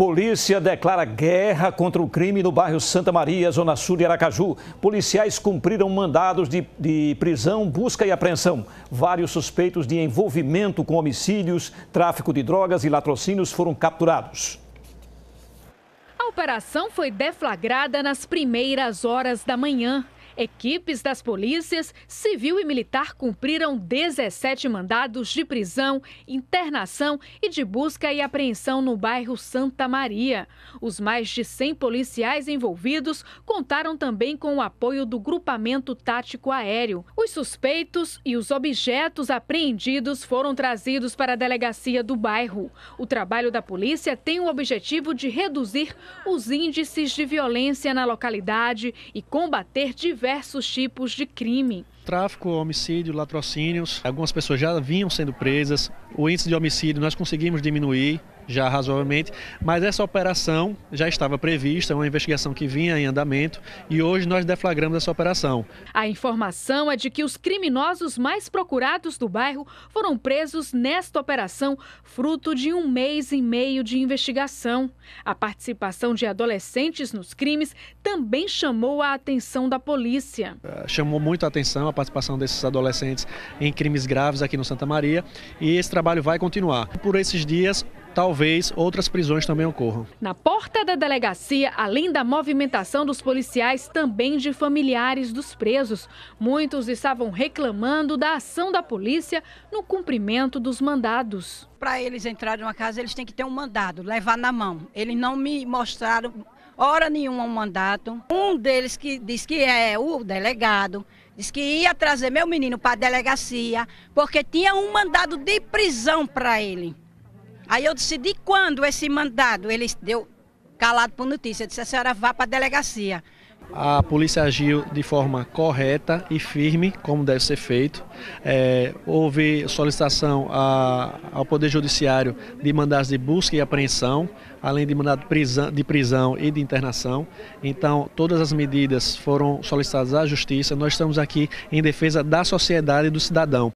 Polícia declara guerra contra o crime no bairro Santa Maria, Zona Sul de Aracaju. Policiais cumpriram mandados de, de, prisão, busca e apreensão. Vários suspeitos de envolvimento com homicídios, tráfico de drogas e latrocínios foram capturados. A operação foi deflagrada nas primeiras horas da manhã. Equipes das polícias civil e militar cumpriram 17 mandados de prisão, internação e de busca e apreensão no bairro Santa Maria. Os mais de 100 policiais envolvidos contaram também com o apoio do Grupamento Tático Aéreo. Os suspeitos e os objetos apreendidos foram trazidos para a delegacia do bairro. O trabalho da polícia tem o objetivo de reduzir os índices de violência na localidade e combater diversos diversos tipos de crime. Tráfico, homicídio, latrocínios. Algumas pessoas já vinham sendo presas. O índice de homicídio nós conseguimos diminuir já razoavelmente, mas essa operação já estava prevista, uma investigação que vinha em andamento e hoje nós deflagramos essa operação. A informação é de que os criminosos mais procurados do bairro foram presos nesta operação, fruto de um mês e meio de investigação. A participação de adolescentes nos crimes também chamou a atenção da polícia. Ah, chamou muito a atenção a participação desses adolescentes em crimes graves aqui no Santa Maria e esse trabalho vai continuar. Por esses dias, talvez outras prisões também ocorram. Na porta da delegacia, além da movimentação dos policiais, também de familiares dos presos. Muitos estavam reclamando da ação da polícia no cumprimento dos mandados. Para eles entrarem numa casa, eles têm que ter um mandado, levar na mão. Eles não me mostraram hora nenhuma um mandato. Um deles que diz que é o delegado, diz que ia trazer meu menino para a delegacia, porque tinha um mandado de prisão para ele. Aí eu disse, de quando esse mandado? Ele deu calado por notícia, disse, a senhora vá para a delegacia. A polícia agiu de forma correta e firme, como deve ser feito. É, houve solicitação a, ao Poder Judiciário de mandados de busca e apreensão, além de mandado de prisão e de internação. Então, todas as medidas foram solicitadas à Justiça. Nós estamos aqui em defesa da sociedade e do cidadão.